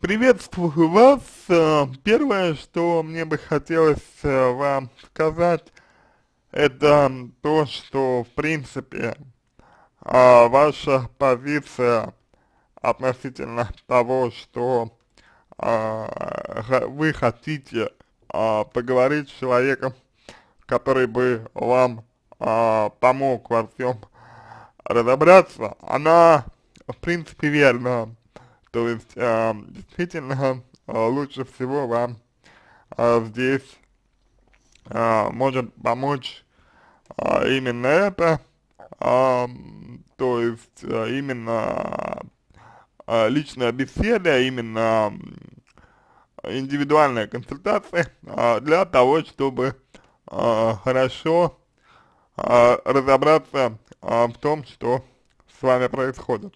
Приветствую вас. Э, первое, что мне бы хотелось э, вам сказать, это то, что в принципе а, ваша позиция относительно того, что а, вы хотите а, поговорить с человеком, который бы вам помог во всем разобраться, она в принципе верна то есть э, действительно э, лучше всего вам э, здесь э, может помочь э, именно это, э, то есть э, именно э, личная беседа, именно индивидуальная консультация э, для того, чтобы э, хорошо э, разобраться э, в том, что с вами происходит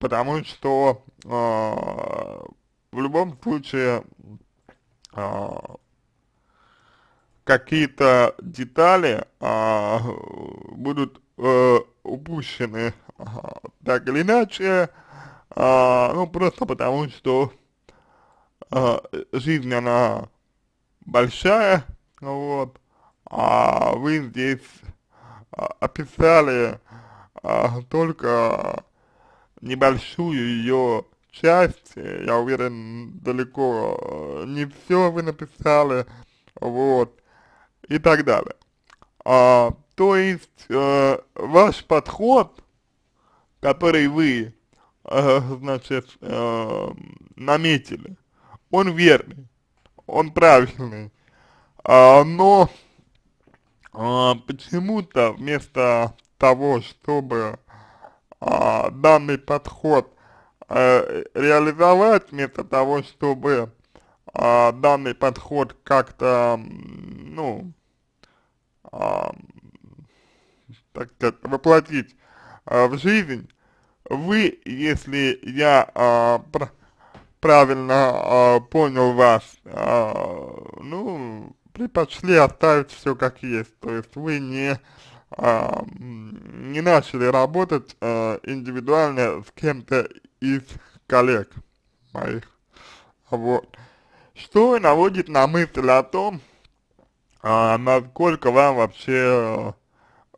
потому что э, в любом случае э, какие-то детали э, будут э, упущены так или иначе, э, ну просто потому что э, жизнь она большая, вот, а вы здесь описали а, только небольшую ее часть, я уверен, далеко э, не все вы написали, вот, и так далее. А, то есть, э, ваш подход, который вы, э, значит, э, наметили, он верный, он правильный, а, но а, почему-то вместо того, чтобы а, данный подход а, реализовать, вместо того, чтобы а, данный подход как-то, ну, а, так сказать, воплотить а, в жизнь, вы, если я а, пр правильно а, понял вас, а, ну, предпочли оставить все как есть, то есть вы не а, не начали работать а, индивидуально с кем-то из коллег моих. Вот. Что наводит на мысль о том, а, насколько вам вообще э,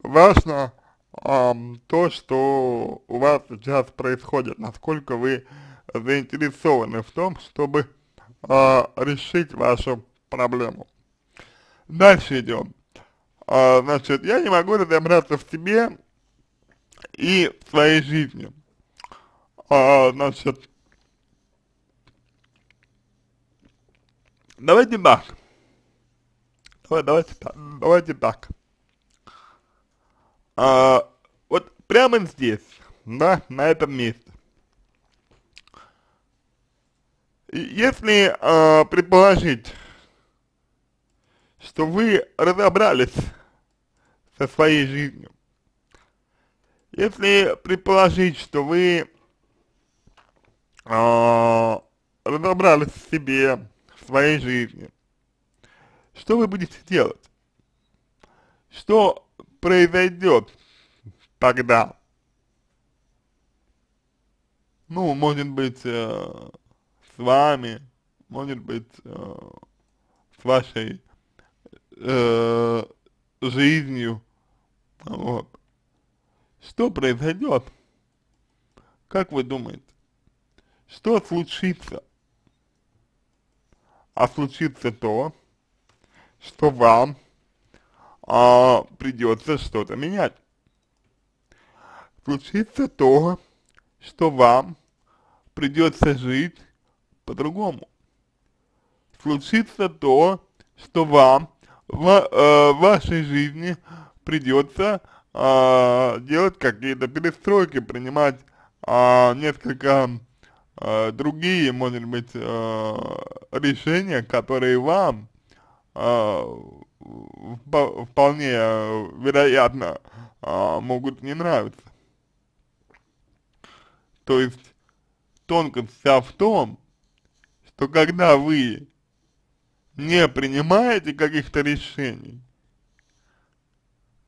важно а, то, что у вас сейчас происходит, насколько вы заинтересованы в том, чтобы а, решить вашу проблему. Дальше идем а, значит, я не могу разобраться в себе и в своей жизни. А, значит, давайте так. Давай, давайте, давайте так. А, вот прямо здесь, да, на этом месте. Если э, предположить, что вы разобрались со своей жизнью. Если предположить, что вы э, разобрались в себе, в своей жизни, что вы будете делать? Что произойдет тогда? Ну, может быть, э, с вами, может быть, э, с вашей э, жизнью. Вот. Что произойдет? Как вы думаете? Что случится? А случится то, что вам а, придется что-то менять. Случится то, что вам придется жить по-другому. Случится то, что вам Э, в э, вашей жизни придется э, делать какие-то перестройки, принимать э, несколько э, другие, может быть, э, решения, которые вам э, вполне э, вероятно э, могут не нравиться. То есть тонкость вся в том, что когда вы не принимаете каких-то решений,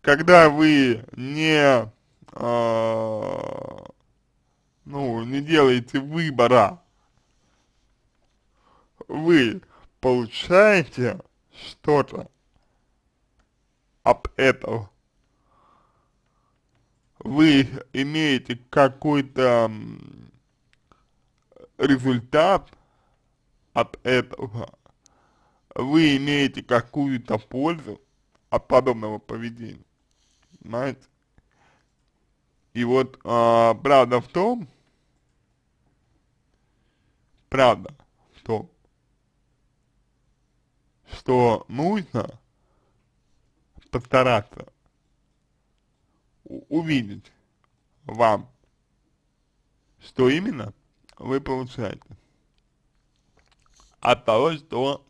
когда вы не, э, ну, не делаете выбора, вы получаете что-то об этого. Вы имеете какой-то результат от этого вы имеете какую-то пользу от подобного поведения, понимаете? И вот а, правда в том, правда в том, что нужно постараться увидеть вам, что именно вы получаете от того, что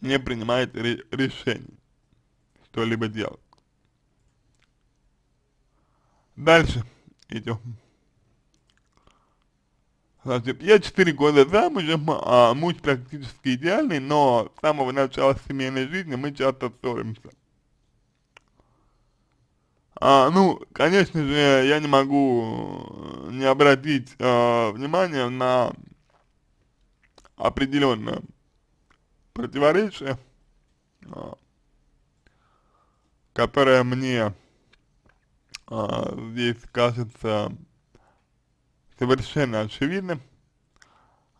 не принимает ре решений что-либо делать. Дальше идем. Значит, я 4 года замужем, а муж практически идеальный, но с самого начала семейной жизни мы часто ссоримся. А, ну, конечно же, я не могу э, не обратить э, внимание на определенное противоречие, а, которое мне а, здесь кажется совершенно очевидным,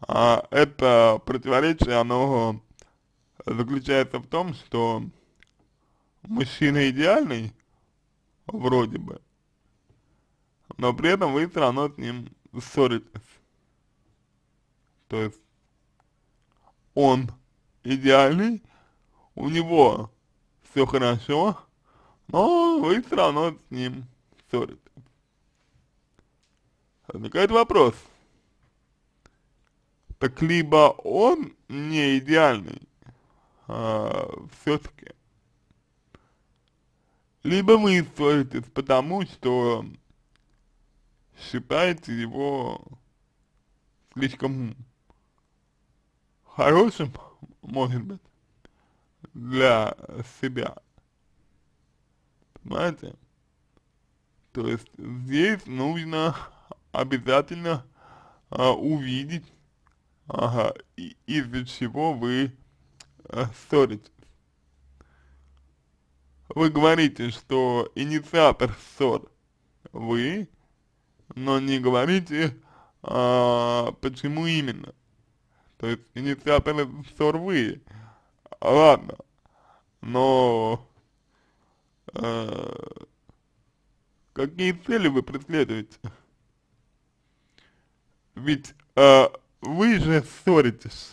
а это противоречие, оно заключается в том, что мужчина идеальный, вроде бы, но при этом вы все равно с ним ссоритесь. То есть он идеальный, у него все хорошо, но вы все равно с ним ссоритесь. Возникает вопрос. Так либо он не идеальный, а, все-таки, либо вы ссоритесь потому, что считаете его слишком хорошим, может быть, для себя. Понимаете? То есть здесь нужно обязательно а, увидеть, ага, из-за чего вы а, ссоритесь. Вы говорите, что инициатор ссор вы, но не говорите, а, почему именно. То есть инициаторы вы. Ладно. Но э, какие цели вы преследуете? Ведь э, вы же ссоритесь.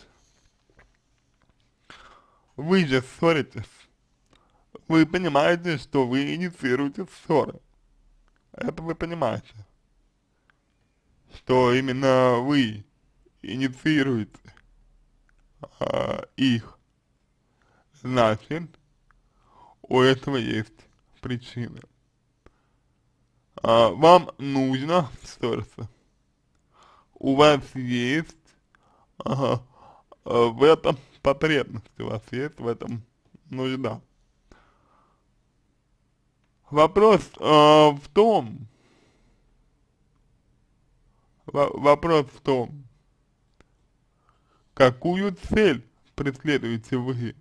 Вы же ссоритесь. Вы понимаете, что вы инициируете ссоры. Это вы понимаете. Что именно вы инициируете Э, их. Значит, у этого есть причины. А, вам нужно ссориться. У вас есть ага, э, в этом потребность, у вас есть в этом нужда. Вопрос э, в том, вопрос в том, Какую цель преследуете вы,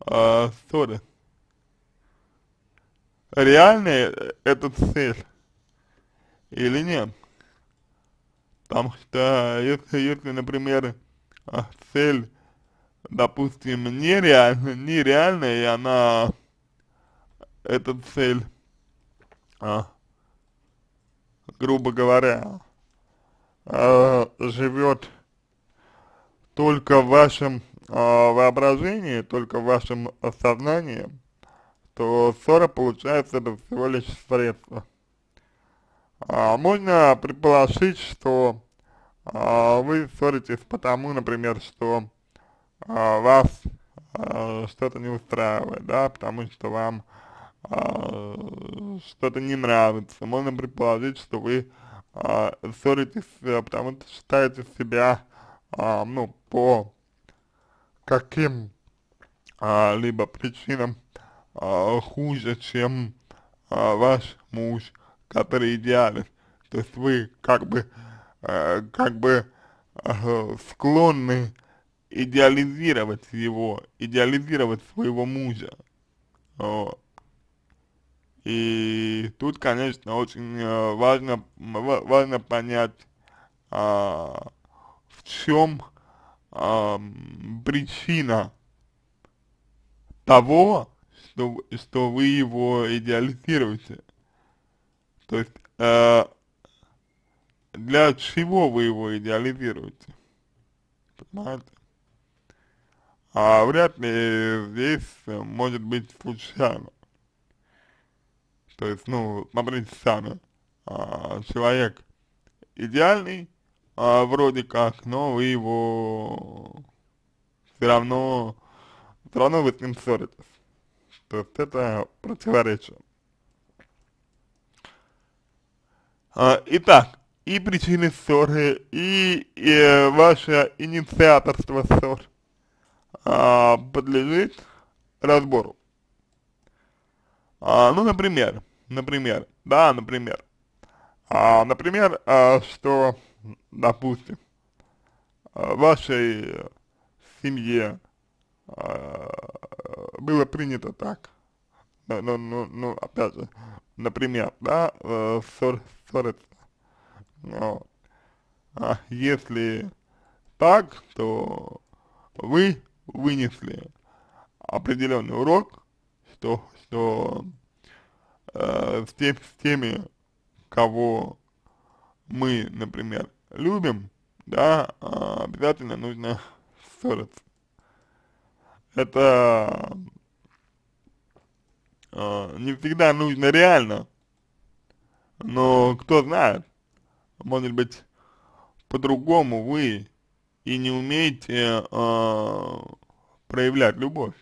а, Сорос? Реальная эта цель или нет? Потому что если, если например, а, цель, допустим, нереальная, нереальная, и она, эта цель, а, грубо говоря, а, живет только в вашем э, воображении, только в вашем сознании, то ссора получается это всего лишь средство. А, можно предположить, что а, вы ссоритесь потому, например, что а, вас а, что-то не устраивает, да, потому что вам а, что-то не нравится. Можно предположить, что вы а, ссоритесь, э, потому что считаете себя а, ну, по каким-либо а, причинам а, хуже, чем а, ваш муж, который идеален. То есть вы как бы, а, как бы а, склонны идеализировать его, идеализировать своего мужа. Вот. И тут, конечно, очень э, важно, важно понять, а, чем э, причина того, что, что вы его идеализируете. То есть, э, для чего вы его идеализируете? Понимаете? А вряд ли здесь может быть случайно. То есть, ну, смотрите сами, а, человек идеальный, а, вроде как, но вы его все равно, все равно вы с ним ссоритесь. То есть это противоречие. А, итак, и причины ссоры, и, и э, ваше инициаторство ссор а, подлежит разбору. А, ну, например, например, да, например, а, например, а, что допустим, в э, вашей э, семье э, было принято так, ну, ну, ну, ну опять же, например, да, ссор, ссориться, вот. а если так, то вы вынесли определенный урок, что, что э, с, тем, с теми, кого мы, например, любим, да, а, обязательно нужно ссориться. Это а, не всегда нужно реально, но кто знает, может быть, по-другому вы и не умеете а, проявлять любовь.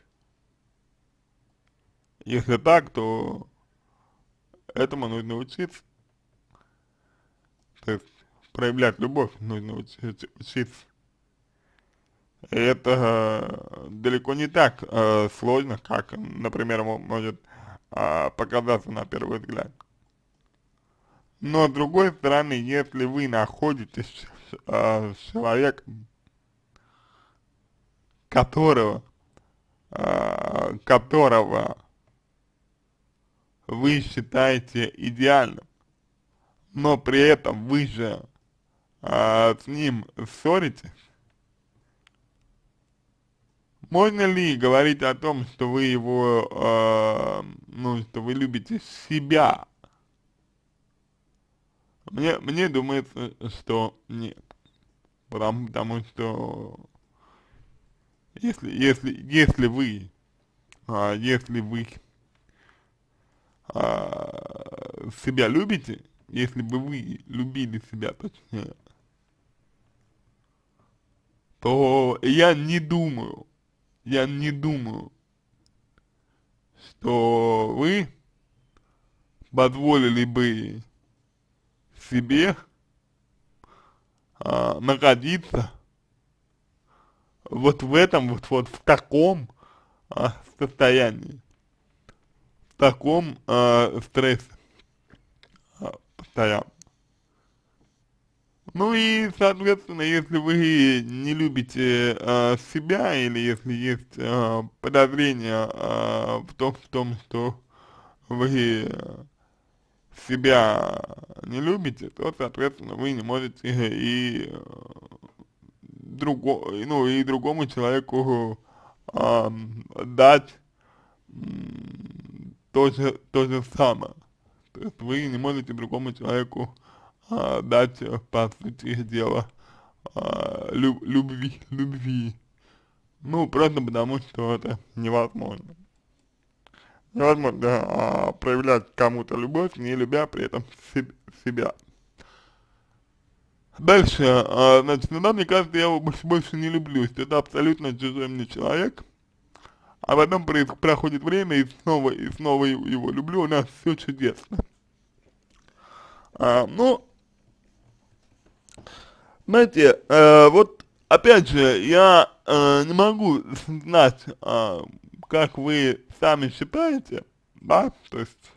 Если так, то этому нужно учиться. То есть проявлять любовь нужно учиться. И это э, далеко не так э, сложно, как, например, может э, показаться на первый взгляд. Но с другой стороны, если вы находитесь э, с человеком, которого, э, которого вы считаете идеальным, но при этом вы же а, с ним ссоритесь, можно ли говорить о том, что вы его, э, ну, что вы любите себя? Мне, мне думается, что нет. Потому, потому что если, если, если вы, э, если вы э, себя любите, если бы вы любили себя точнее, то я не думаю, я не думаю, что вы позволили бы себе а, находиться вот в этом, вот, вот в таком а, состоянии, в таком а, стрессе стоят. Ну и, соответственно, если вы не любите э, себя или если есть э, подозрение э, в, том, в том, что вы э, себя не любите, то, соответственно, вы не можете и, э, друго, ну, и другому человеку э, дать э, то же, то же самое вы не можете другому человеку а, дать э, по сути дела а, люб, любви, любви. Ну, просто потому, что это невозможно. Невозможно а, проявлять кому-то любовь, не любя при этом себя. Дальше, а, значит, на мне кажется, я его больше, больше не люблю, это абсолютно чужой мне человек, а потом проходит время и снова, и снова его люблю, у нас все чудесно. А, ну, знаете, э, вот опять же, я э, не могу знать, э, как вы сами считаете, да, то есть,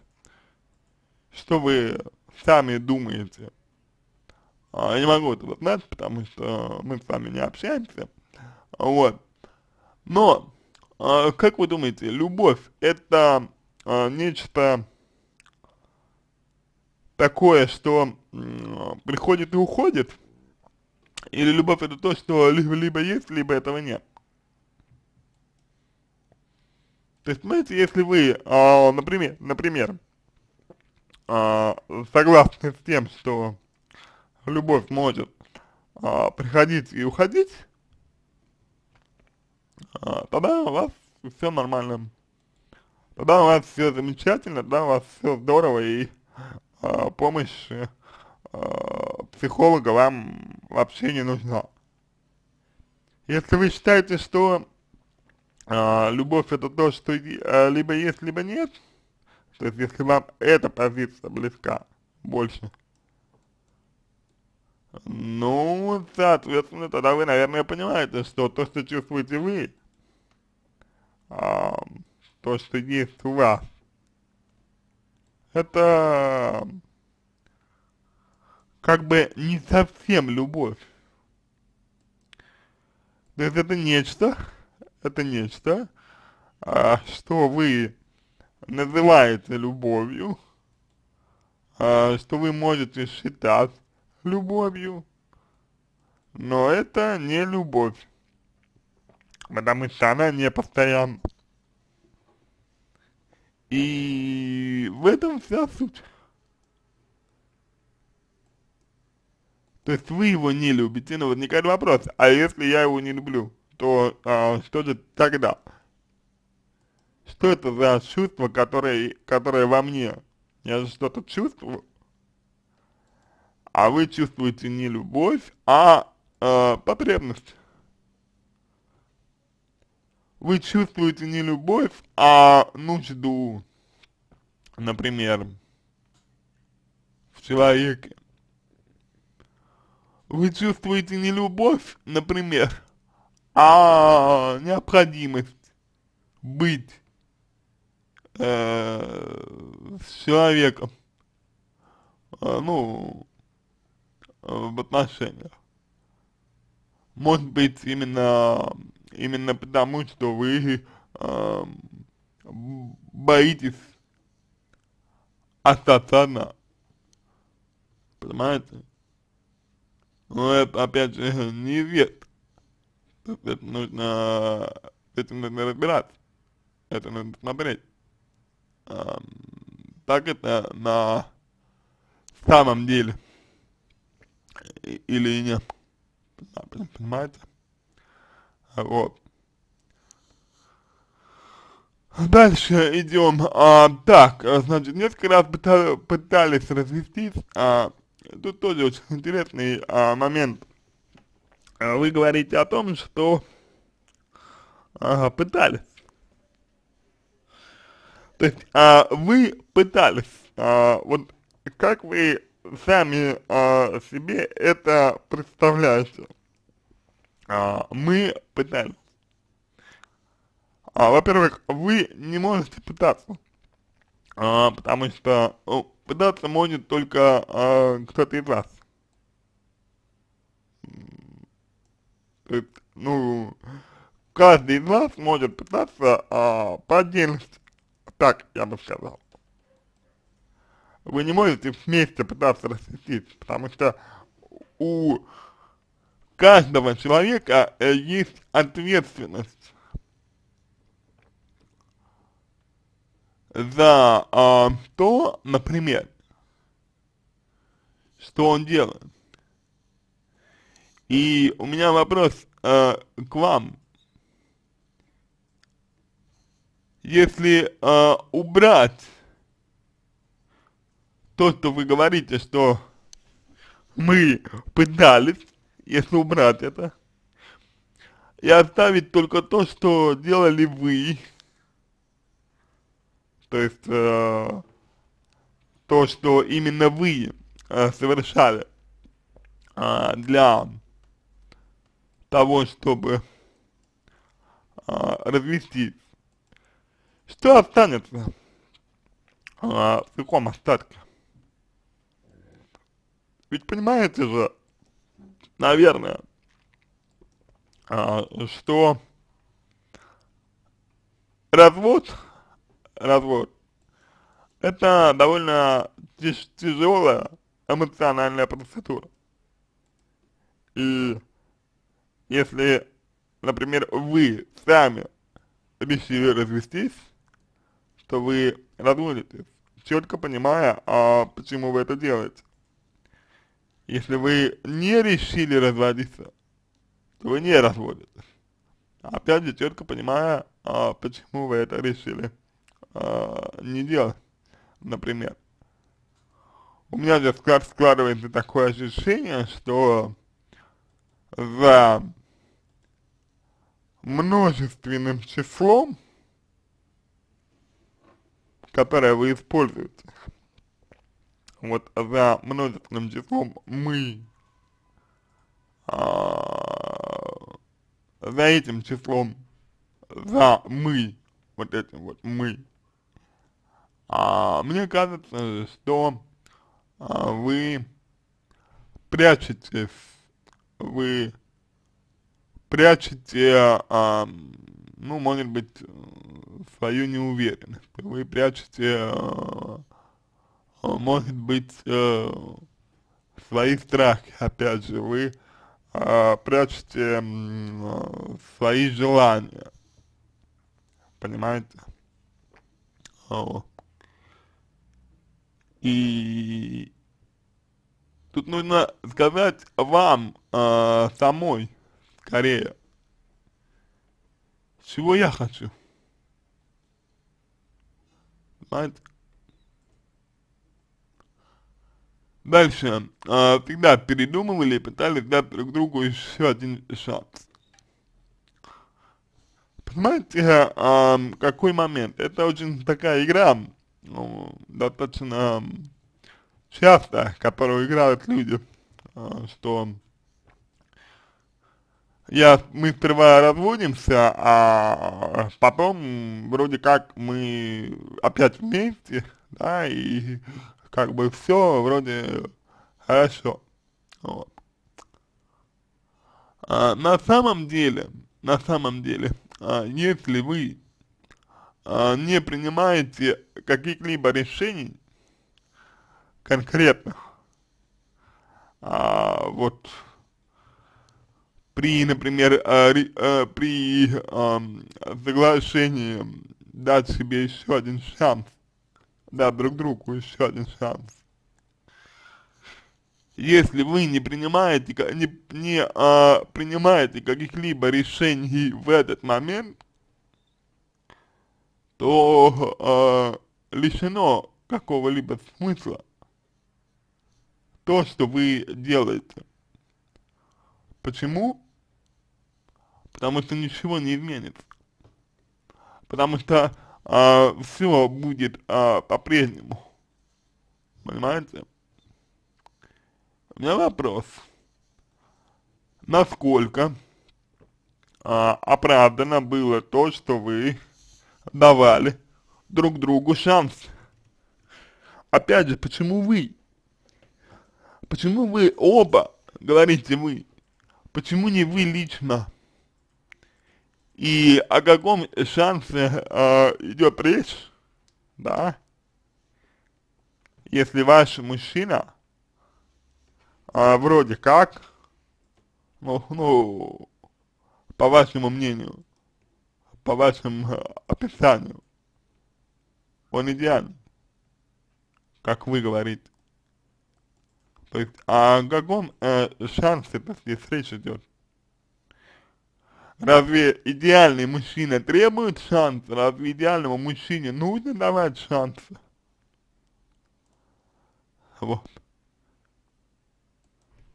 что вы сами думаете. Э, я не могу этого знать, потому что мы с вами не общаемся, вот. Но а, как вы думаете, любовь это а, нечто такое, что приходит и уходит? Или любовь это то, что либо, либо есть, либо этого нет? То есть, понимаете, если вы, а, например, например согласны с тем, что любовь может приходить и уходить, а, тогда у вас все нормально. Тогда у вас все замечательно, да, у вас все здорово и а, помощь э, а, психолога вам вообще не нужна. Если вы считаете, что а, любовь это то, что а, либо есть, либо нет, то есть если вам эта позиция близка больше, ну, соответственно, тогда вы, наверное, понимаете, что то, что чувствуете вы, а, то, что есть у вас. Это как бы не совсем любовь. То есть это нечто, это нечто, а, что вы называете любовью, а, что вы можете считать любовью, но это не любовь потому что она не постоянна. И в этом вся суть. То есть вы его не любите, но возникает вопрос, а если я его не люблю, то а, что же тогда? Что это за чувство, которое, которое во мне? Я же что-то чувствую. А вы чувствуете не любовь, а э, а, потребность вы чувствуете не любовь, а нужду, например, в человеке. Вы чувствуете не любовь, например, а необходимость быть э, с человеком, э, ну, э, в отношениях. Может быть, именно именно потому, что вы э, боитесь остаться одна. Понимаете? Но ну, это, опять же, неизвестно. Это нужно, э, этим нужно разбираться. Это нужно смотреть. Э, так это на самом деле или нет. Понимаете? Вот. Дальше идем. А, так, значит, несколько раз пытали, пытались развестись. А, тут тоже очень интересный а, момент. А вы говорите о том, что а, пытались. То есть, а, вы пытались. А, вот как вы сами а, себе это представляете? А, мы пытались. А, во-первых, вы не можете пытаться, а, потому что ну, пытаться может только кто-то из вас. То есть, ну, каждый из вас может пытаться а, по отдельности, так я бы сказал. Вы не можете вместе пытаться расцветить, потому что у каждого человека э, есть ответственность за э, то, например, что он делает. И у меня вопрос э, к вам. Если э, убрать то, что вы говорите, что мы пытались если убрать ну, это, и оставить только то, что делали вы, то есть э, то, что именно вы э, совершали э, для того, чтобы э, развестись, что останется э, в каком остатке? Ведь понимаете же, наверное, а, что развод, развод, это довольно тяжелая эмоциональная процедура. И если, например, вы сами решили развестись, то вы разводитесь, четко понимая, а, почему вы это делаете. Если вы не решили разводиться, то вы не разводитесь. Опять же, четко понимая, а, почему вы это решили а, не делать, например. У меня здесь склад, складывается такое ощущение, что за множественным числом, которое вы используете, вот за множественным числом мы, а, за этим числом, за мы, вот этим вот мы, а, мне кажется, что а, вы прячетесь, вы прячете, а, ну, может быть, свою неуверенность, вы прячете а, а, может быть, э, свои страхи, опять же, вы э, прячете э, свои желания, понимаете? И тут нужно сказать вам э, самой, скорее, чего я хочу. Понимаете? Дальше. А, всегда передумывали и пытались дать друг другу еще один шанс. Понимаете, а, какой момент? Это очень такая игра, ну, достаточно часто, которую играют люди, а, что я, мы сперва разводимся, а потом вроде как мы опять вместе, да, и как бы все вроде хорошо. Вот. А, на самом деле, на самом деле, а, если вы а, не принимаете каких-либо решений конкретных, а, вот при, например, а, ри, а, при а, соглашении дать себе еще один шанс дать друг другу еще один шанс. Если вы не принимаете, не, не а, принимаете каких-либо решений в этот момент, то а, лишено какого-либо смысла то, что вы делаете. Почему? Потому что ничего не изменится. Потому что а, все будет а, по-прежнему. Понимаете? У меня вопрос. Насколько а, оправдано было то, что вы давали друг другу шанс? Опять же, почему вы? Почему вы оба, говорите вы, почему не вы лично? И о каком шансе э, а, идет речь, да, если ваш мужчина э, вроде как, ну, ну, по вашему мнению, по вашему а, описанию, он идеальный, как вы говорите. То есть о каком э, шансе здесь речь идет? Разве идеальный мужчина требует шанса? Разве идеальному мужчине нужно давать шанс? Вот.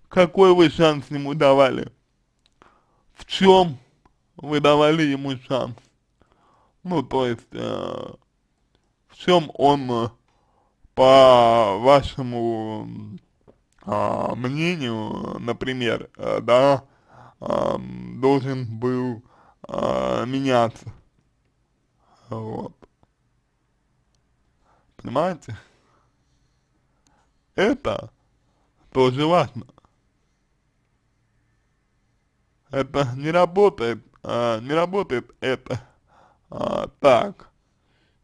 Какой вы шанс ему давали? В чем вы давали ему шанс? Ну, то есть, э, в чем он, э, по вашему э, мнению, например, э, да, э, должен был а, меняться. Вот. Понимаете? Это тоже важно. Это не работает, а, не работает это а, так,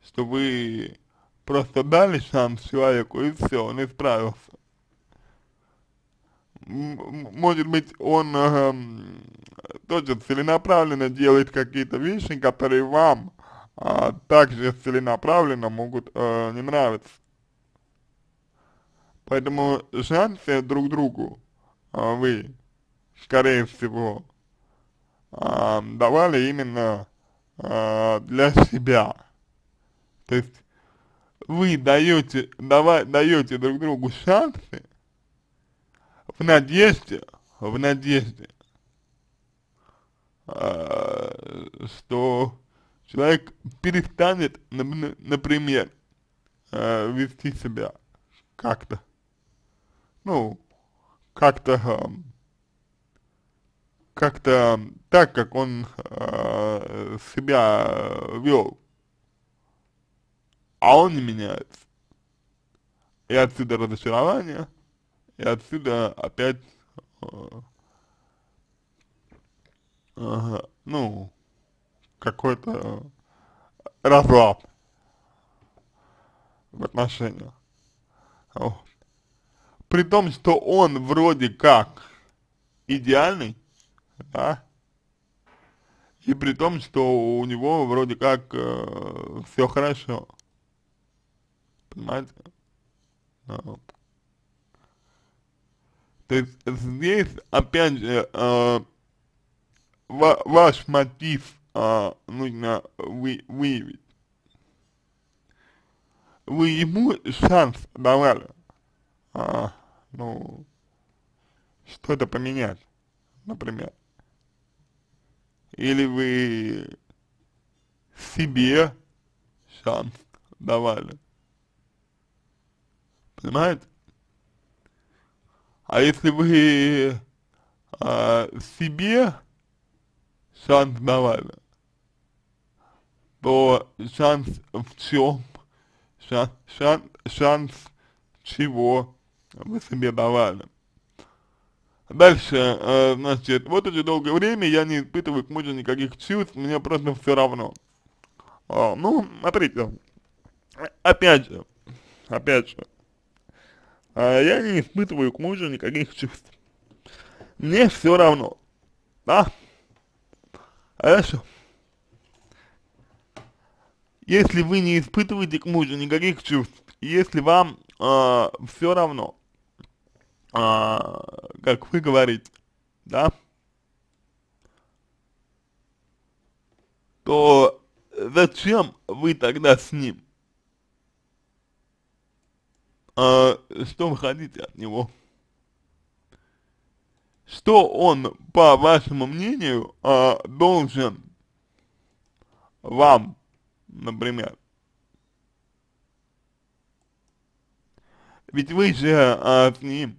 что вы просто дали шанс человеку и все, он исправился может быть, он э, тоже целенаправленно делает какие-то вещи, которые вам э, также целенаправленно могут э, не нравиться. Поэтому шансы друг другу э, вы, скорее всего, э, давали именно э, для себя. То есть вы даете, давай, даете друг другу шансы, в надежде, в надежде, а, что человек перестанет, например, а, вести себя как-то, ну, как-то, а, как-то так, как он себя вел, а он не меняется. И отсюда разочарование – и отсюда опять, э, э, ну, какой-то разлад в отношениях. При том, что он вроде как идеальный, да, и при том, что у него вроде как э, все хорошо. Понимаете? Вот. То есть здесь, опять же, э, ва ваш мотив э, нужно вы выявить. Вы ему шанс давали, э, ну, что-то поменять, например. Или вы себе шанс давали. Понимаете? А если вы а, себе шанс давали, то шанс в чем? Шан шан шанс чего вы себе давали. Дальше, э, значит, вот уже долгое время я не испытываю к мужу никаких чувств, мне просто все равно. А, ну, смотрите, опять же, опять же, а, я не испытываю к мужу никаких чувств. Мне все равно. Да? Хорошо. Если вы не испытываете к мужу никаких чувств, если вам э, а, все равно, э, как вы говорите, да, то зачем вы тогда с ним? э, что вы хотите от него? Что он, по вашему мнению, э, должен вам, например? Ведь вы же э, с ним,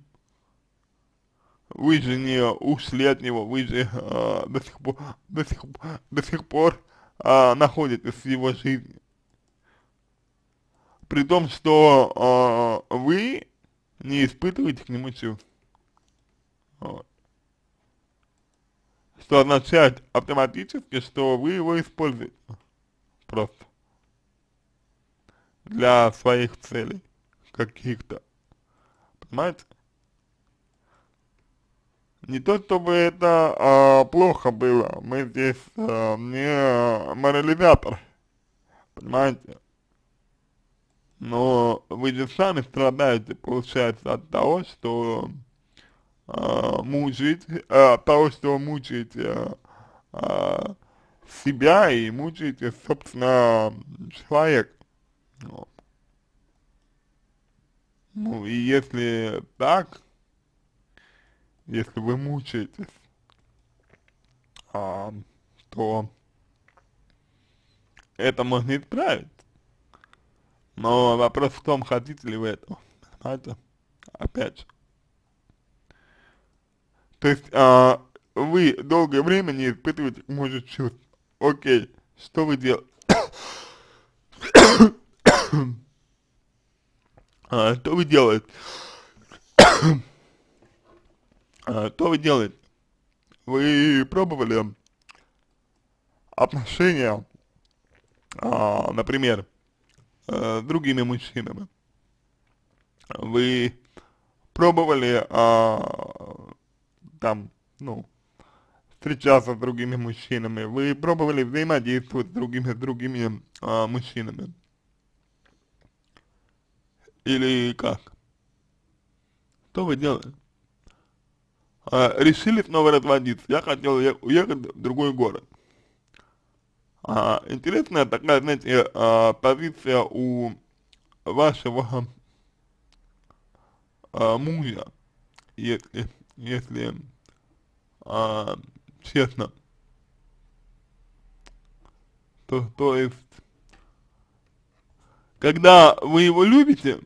вы же не ушли от него, вы же э, до сих пор, до сих, до сих пор э, находитесь в его жизни при том, что э, вы не испытываете к нему чувств. Вот. Что означает автоматически, что вы его используете просто для своих целей каких-то. Понимаете? Не то, чтобы это а, плохо было, мы здесь а, не а, морализатор, понимаете? но вы же сами страдаете, получается, от того, что э, а, мучаете, э, а, от того, что мучаете э, а, себя и мучаете, собственно, человек. Вот. Ну и если так, если вы мучаетесь, а, то это можно исправить. Но вопрос в том, хотите ли вы это Понимаете? Опять же. То есть, а, вы долгое время не испытываете может чувств. Окей, что вы делаете? а, что вы делаете? а, что вы делаете? Вы пробовали отношения, а, например, э, другими мужчинами. Вы пробовали э, там, ну, встречаться с другими мужчинами, вы пробовали взаимодействовать с другими, с другими э, мужчинами? Или как? Что вы делали? А, решили снова разводиться, я хотел уехать в другой город. А, интересная такая, знаете, а, позиция у вашего а, мужа, если, если а, честно. То, то есть, когда вы его любите,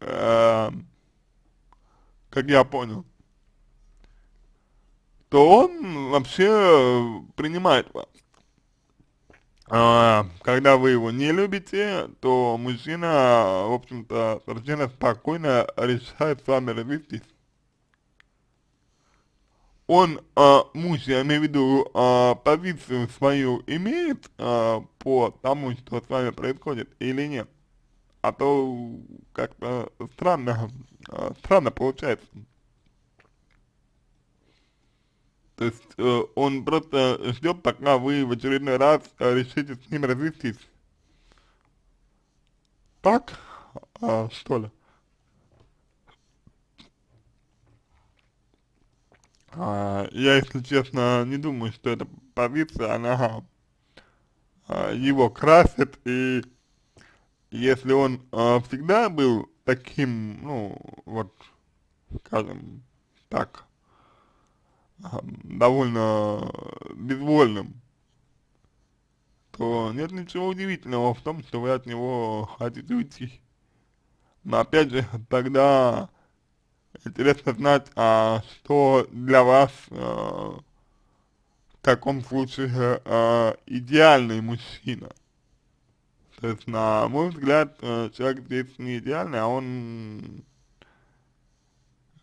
э, как я понял, то он вообще принимает вас. А, когда вы его не любите, то мужчина, в общем-то, совершенно спокойно решает с вами развестись. Он, а, муж, я имею в виду, а, позицию свою имеет а, по тому, что с вами происходит или нет? А то как-то странно, а, странно получается. То есть э, он просто ждет, пока вы в очередной раз э, решите с ним развестись. Так? А, что ли? А, я, если честно, не думаю, что эта позиция, она а, его красит, и если он а, всегда был таким, ну, вот, скажем так, довольно безвольным, то нет ничего удивительного в том, что вы от него хотите уйти. Но опять же, тогда интересно знать, а что для вас э, в таком случае э, идеальный мужчина. То есть, на мой взгляд, э, человек здесь не идеальный, а он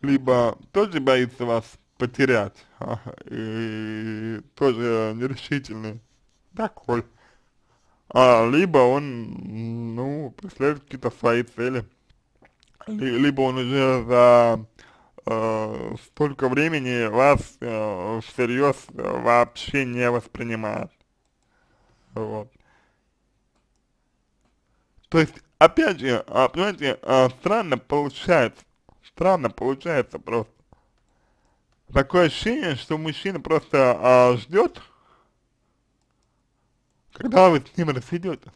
либо тоже боится вас потерять, а, и тоже нерешительный такой, а, либо он, ну, преследует какие-то свои цели, либо он уже за э, столько времени вас э, всерьез вообще не воспринимает, вот. То есть, опять же, а, понимаете, а, странно получается, странно получается просто, такое ощущение, что мужчина просто а, ждет, когда вы с ним расцветете.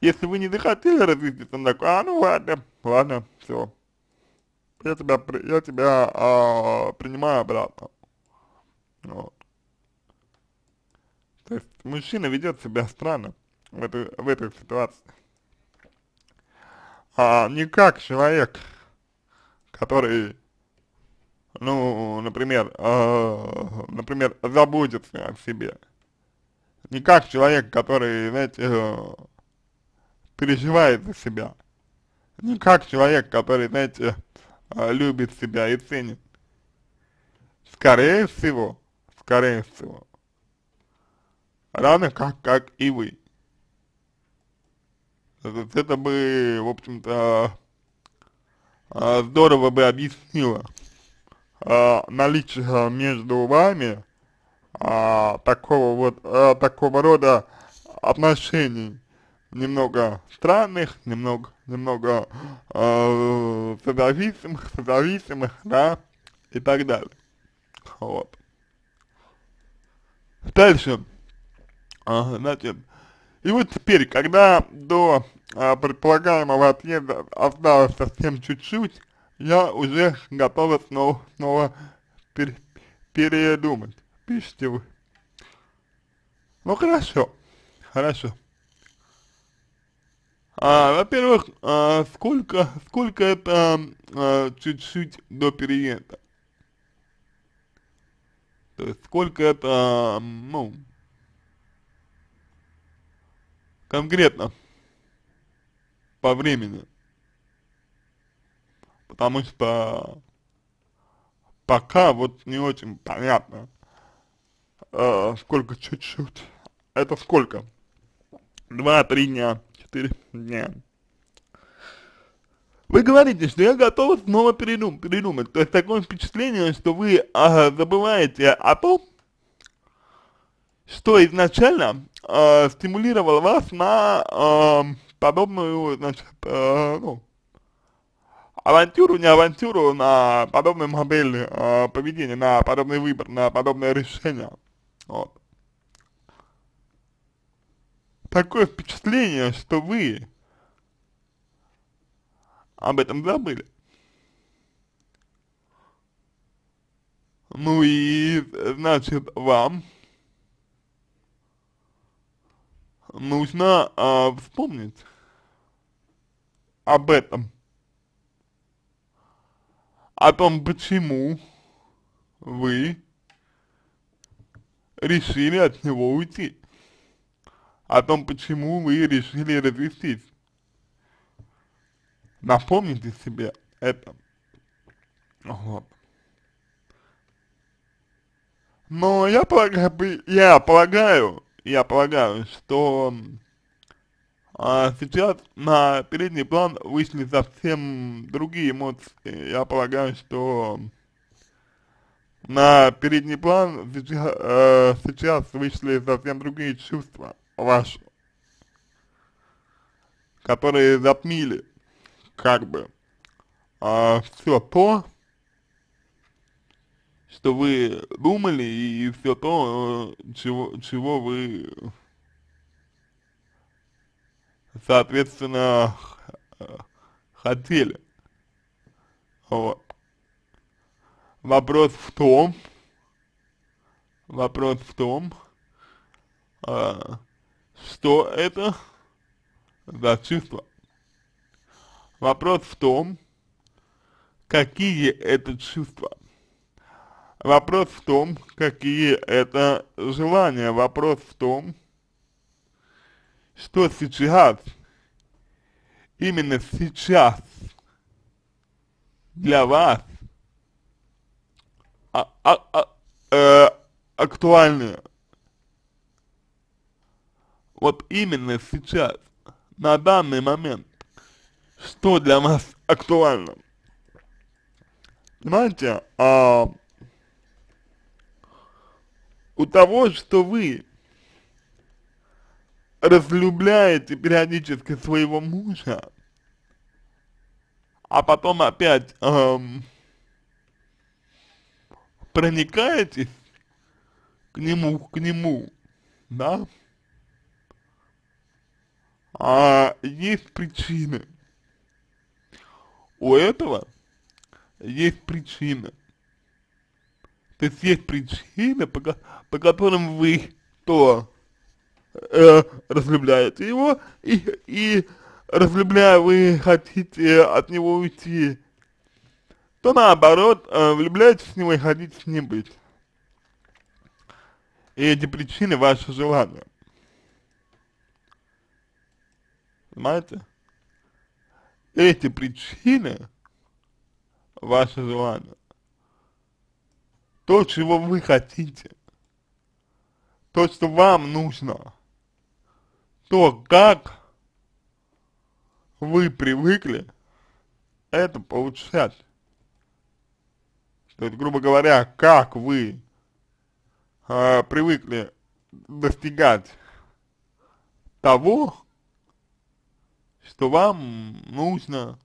Если вы не захотели развиться, он такой, а ну ладно, ладно, все. Я тебя, я тебя а, принимаю обратно. Вот. То есть мужчина ведет себя странно в этой, в этой ситуации. А не как человек, который ну, например, э, например, заботиться о себе. Не как человек, который, знаете, э, переживает за себя. Не как человек, который, знаете, э, любит себя и ценит. Скорее всего, скорее всего, равно как, как и вы. Это бы, в общем-то, э, здорово бы объяснило э, наличие между вами э, такого вот, э, такого рода отношений немного странных, немного, немного э, зависимых созависимых, да, и так далее. Вот. Дальше, а, значит, и вот теперь, когда до а, предполагаемого отъезда осталось совсем чуть-чуть, я уже готова снова, снова пер, передумать. Пишите вы. Ну хорошо, хорошо. А, во-первых, а, сколько, сколько это а, чуть-чуть а, до переезда? То есть сколько это, а, ну, конкретно по времени? потому что пока вот не очень понятно, э, сколько чуть-чуть, это сколько? Два-три дня, четыре дня. Вы говорите, что я готова снова передум передумать. То есть такое впечатление, что вы а, забываете о том, что изначально а, стимулировало вас на а, подобную, значит, а, ну, авантюру, не авантюру на подобный модель э, а, поведения, на подобный выбор, на подобное решение. Вот. Такое впечатление, что вы об этом забыли. Ну и, значит, вам нужно э, вспомнить об этом. А о том, почему вы решили от него уйти, а о том, почему вы решили развестись? Напомните себе это. Вот. Но я полагаю, я полагаю, я полагаю, что а сейчас на передний план вышли совсем другие эмоции. Я полагаю, что на передний план сейчас, э, сейчас вышли совсем другие чувства ваши, которые затмили, как бы, э, а, все то, что вы думали и все то, э, чего, чего вы соответственно, э, хотели. Вот. Вопрос в том, вопрос в том, э, что это за чувство. Вопрос в том, какие это чувства. Вопрос в том, какие это желания. Вопрос в том, что сейчас, именно сейчас для вас а, а, а, э, актуально. Вот именно сейчас, на данный момент, что для вас актуально. Понимаете, а, у того, что вы разлюбляете периодически своего мужа, а потом опять эм, проникаетесь к нему, к нему, да? А есть причины. У этого есть причина. То есть есть причина, по, по которым вы то э, разлюбляет его, и, и разлюбляя вы хотите от него уйти, то наоборот, э, влюбляетесь в него и хотите с ним быть. И эти причины ваши желания. Понимаете? Эти причины ваше желание. То, чего вы хотите. То, что вам нужно то, как вы привыкли это получать. То есть, грубо говоря, как вы э, привыкли достигать того, что вам нужно,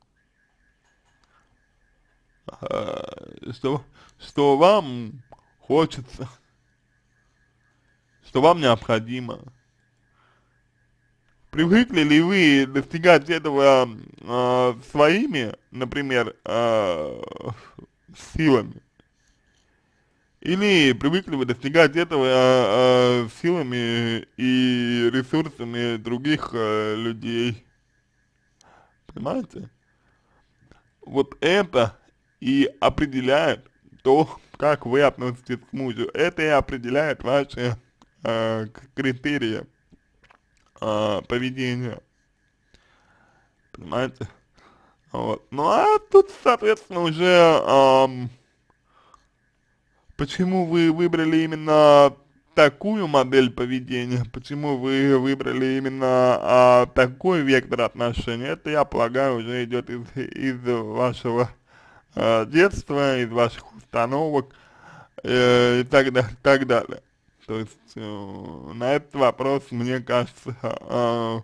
э, что, что вам хочется, что вам необходимо. Привыкли ли вы достигать этого э, своими, например, э, силами? Или привыкли вы достигать этого э, э, силами и ресурсами других э, людей? Понимаете? Вот это и определяет то, как вы относитесь к мужу. Это и определяет ваши э, критерии э, а, поведения. Понимаете? Вот. Ну а тут, соответственно, уже эм, почему вы выбрали именно такую модель поведения, почему вы выбрали именно а, такой вектор отношений, это, я полагаю, уже идет из, из вашего а, детства, из ваших установок э, и так, так далее. То есть Э, на этот вопрос, мне кажется, э,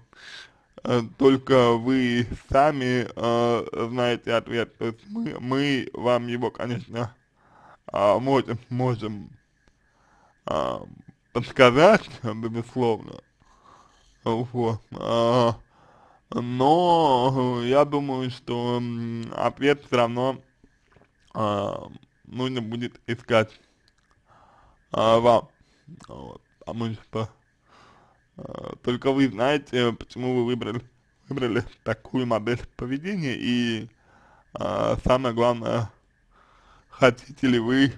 э, только вы сами знаете ответ. То есть мы, мы вам его, конечно, можем, можем подсказать, безусловно. Вот. Но я думаю, что ответ все равно нужно будет искать вам. Вот. А мы типа, э, Только вы знаете, почему вы выбрали, выбрали такую модель поведения и э, самое главное, хотите ли вы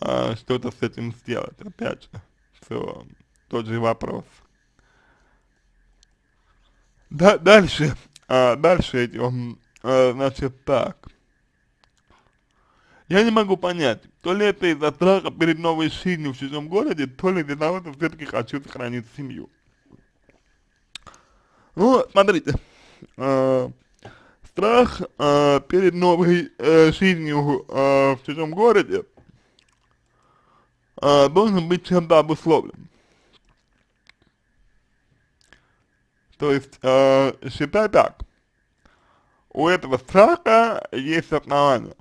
э, что-то с этим сделать. Опять же, все, тот же вопрос. Да, дальше, а, дальше идем, значит так. Я не могу понять, то ли это из-за страха перед новой жизнью в чужом городе, то ли для того, что все-таки хочу сохранить семью. Ну, смотрите, э, страх э, перед новой э, жизнью э, в чужом городе э, должен быть чем-то обусловлен. То есть, э, считай так, у этого страха есть основания.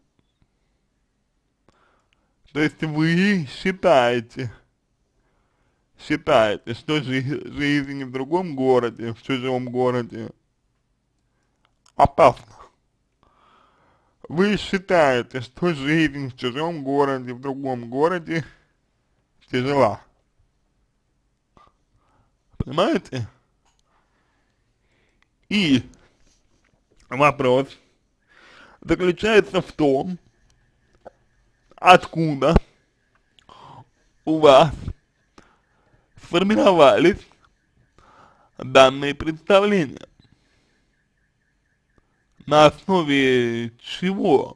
То есть вы считаете, считаете, что жизнь в другом городе, в чужом городе опасна. Вы считаете, что жизнь в чужом городе, в другом городе тяжела. Понимаете? И вопрос заключается в том, откуда у вас сформировались данные представления? На основе чего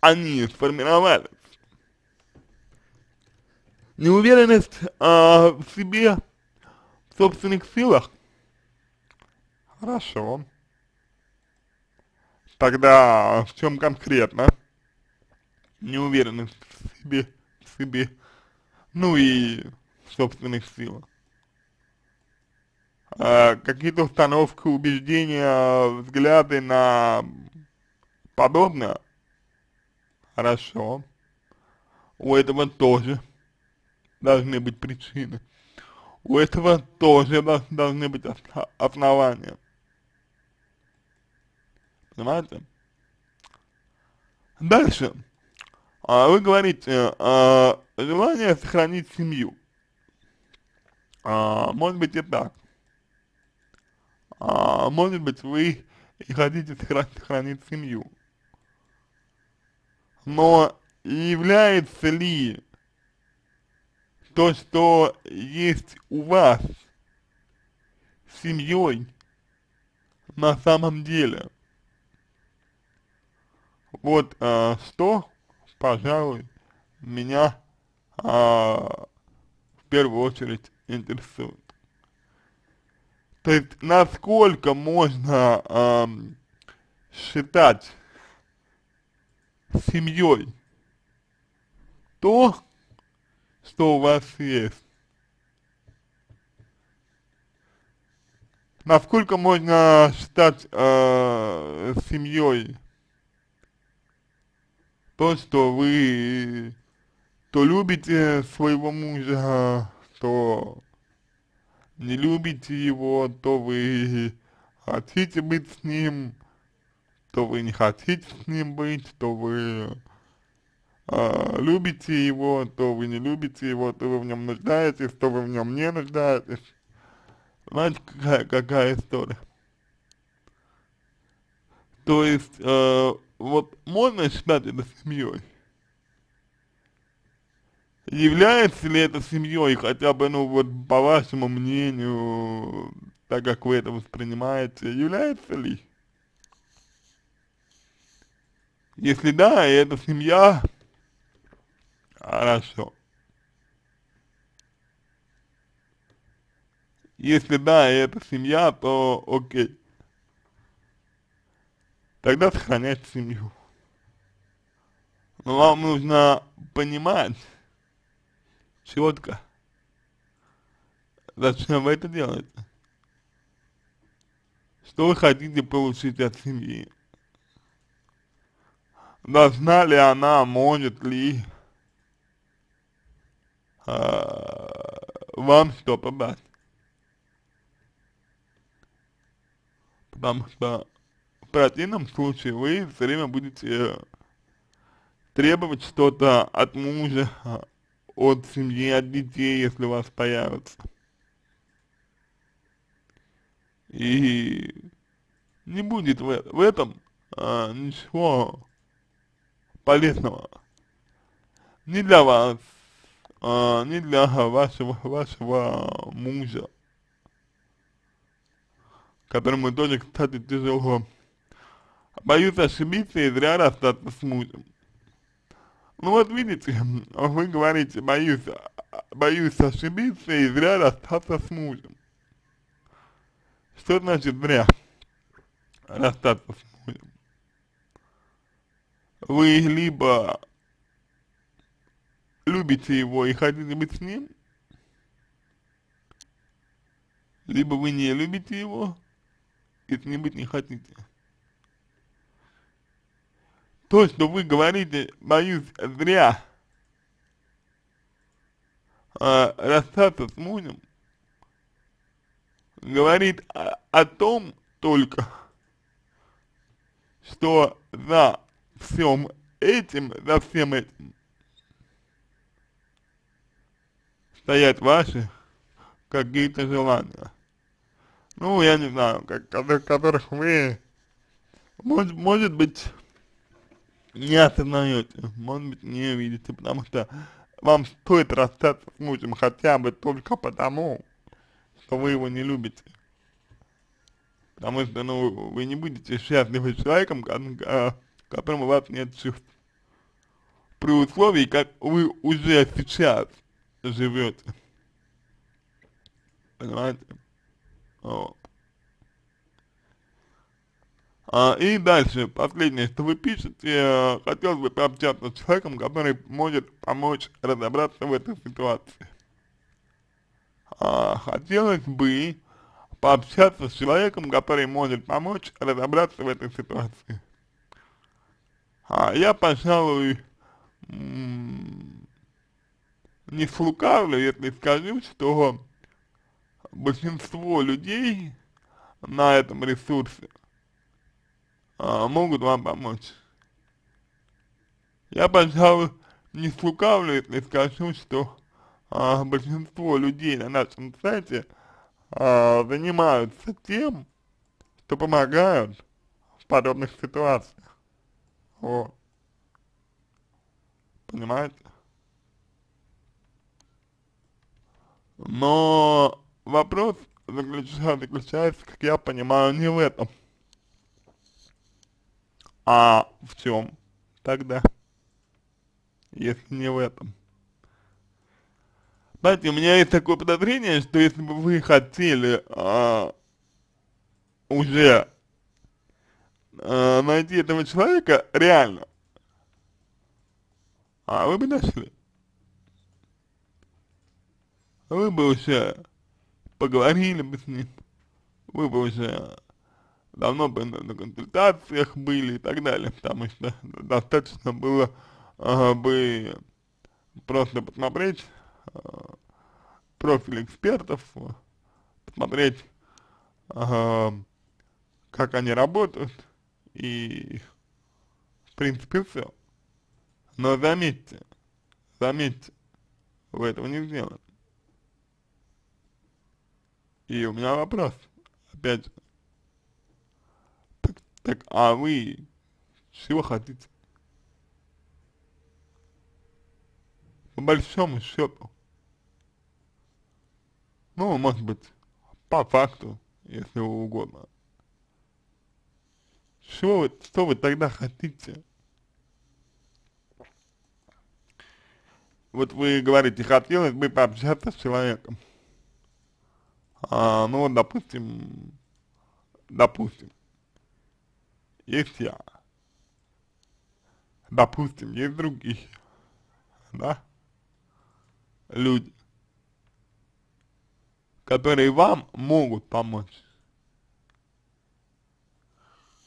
они сформировались? Неуверенность э, в себе, в собственных силах? Хорошо. Тогда в чем конкретно? неуверенность в себе, в себе, ну и собственных сил. А, Какие-то установки, убеждения, взгляды на подобное. Хорошо. У этого тоже должны быть причины. У этого тоже должны быть основания. Понимаете? Дальше. А, вы говорите, э, а, желание сохранить семью. А, может быть и так. А, может быть вы и хотите сохранить семью. Но является ли то, что есть у вас семьей на самом деле? Вот а, что пожалуй, меня а, в первую очередь интересует. То есть, насколько можно а, считать семьей то, что у вас есть. Насколько можно считать э, а, семьей то, что вы то любите своего мужа, то не любите его, то вы хотите быть с ним, то вы не хотите с ним быть, то вы э, любите его, то вы не любите его, то вы в нем нуждаетесь, то вы в нем не нуждаетесь. Знаете, какая, какая история? То есть, э, вот можно считать это семьей? Является ли это семьей хотя бы, ну вот по вашему мнению, так как вы это воспринимаете, является ли? Если да, и это семья, хорошо. Если да, и это семья, то окей тогда сохранять семью. Но вам нужно понимать четко, зачем вы это делаете. Что вы хотите получить от семьи? Должна ли она, может ли э, вам что-то дать? Потому что в противном случае вы все время будете э, требовать что-то от мужа, от семьи, от детей, если у вас появятся. И не будет в, в этом а, ничего полезного. Ни для вас, а, э, ни для вашего, вашего мужа, которому тоже, кстати, тяжело Боюсь ошибиться и зря расстаться с мужем. Ну вот видите, вы говорите, боюсь, боюсь ошибиться и зря расстаться с мужем. Что значит зря расстаться с мужем? Вы либо любите его и хотите быть с ним, либо вы не любите его и с ним быть не хотите. То, что вы говорите, боюсь, зря. А, расстаться с мужем говорит о, о том только, что за всем этим, за всем этим стоят ваши какие-то желания. Ну, я не знаю, как, которых вы, может, может быть, не осознаете, может быть не видите, потому что вам стоит расстаться с мужем хотя бы только потому, что вы его не любите. Потому что, ну, вы не будете счастливы с человеком, а, которому у вас нет чувств. При условии, как вы уже сейчас живете. Понимаете? Вот. А, и дальше, последнее, что вы пишете, э, хотелось бы пообщаться с человеком, который может помочь разобраться в этой ситуации. А, хотелось бы пообщаться с человеком, который может помочь разобраться в этой ситуации. А я, пожалуй, не слукавлю, если скажу, что большинство людей на этом ресурсе а, могут вам помочь. Я, пожалуй, не слукавлю, если скажу, что а, большинство людей на нашем сайте а, занимаются тем, что помогают в подобных ситуациях. Вот. Понимаете? Но вопрос заключается, как я понимаю, не в этом. А в чем тогда, если не в этом? Знаете, у меня есть такое подозрение, что если бы вы хотели а, уже а, найти этого человека реально, а вы бы нашли. Вы бы уже поговорили бы с ним, вы бы уже давно бы на, на консультациях были и так далее, потому что достаточно было э, бы просто посмотреть э, профиль экспертов, посмотреть, э, как они работают и в принципе все. Но заметьте, заметьте, вы этого не сделали. И у меня вопрос, опять же, так, а вы чего хотите? По большому счету. Ну, может быть, по факту, если угодно. Чего вы, что вы тогда хотите? Вот вы говорите, хотелось бы пообщаться с человеком. А, ну вот, допустим, допустим, есть я, допустим, есть другие, да, люди, которые вам могут помочь.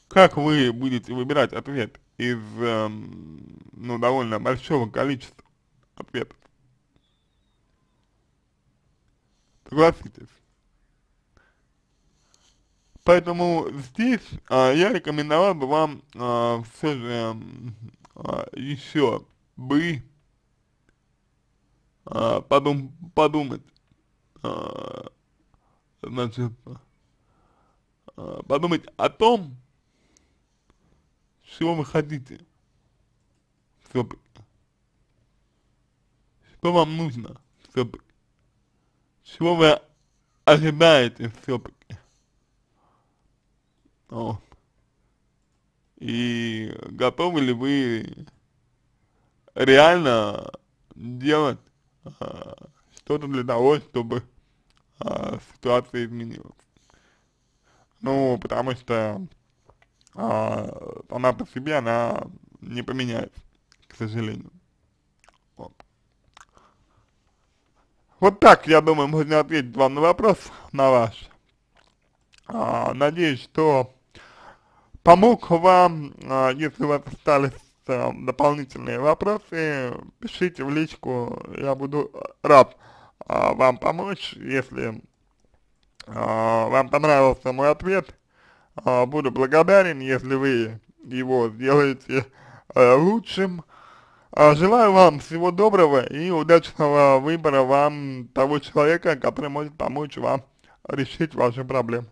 Как вы будете выбирать ответ из, эм, ну, довольно большого количества ответов? Согласитесь. Поэтому здесь а, я рекомендовал бы вам а, все же эм, а, еще бы а, подум, подумать, а, значит, а, подумать о том, чего вы хотите, все, что вам нужно, что чего вы ожидаете, все, о. И готовы ли вы реально делать а, что-то для того, чтобы а, ситуация изменилась? Ну, потому что а, она по себе, она не поменяется, к сожалению. Вот. вот так, я думаю, можно ответить вам на вопрос, на ваш. А, надеюсь, что помог вам, а, если у вас остались а, дополнительные вопросы, пишите в личку, я буду рад а, вам помочь, если вам понравился мой ответ, буду благодарен, если вы его сделаете лучшим. Желаю вам всего доброго и удачного выбора вам того человека, который может помочь вам решить вашу проблему.